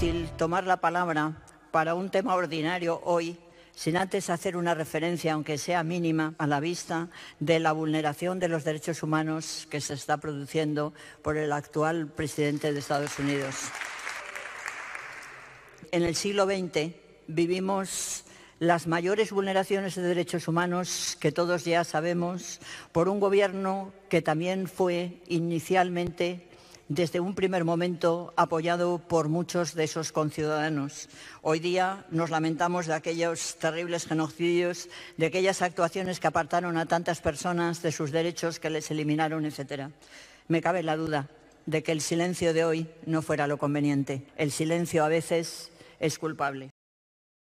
difícil tomar la palabra para un tema ordinario hoy sin antes hacer una referencia, aunque sea mínima, a la vista de la vulneración de los derechos humanos que se está produciendo por el actual presidente de Estados Unidos. En el siglo XX vivimos las mayores vulneraciones de derechos humanos que todos ya sabemos por un gobierno que también fue inicialmente desde un primer momento apoyado por muchos de esos conciudadanos. Hoy día nos lamentamos de aquellos terribles genocidios, de aquellas actuaciones que apartaron a tantas personas de sus derechos, que les eliminaron, etc. Me cabe la duda de que el silencio de hoy no fuera lo conveniente. El silencio a veces es culpable.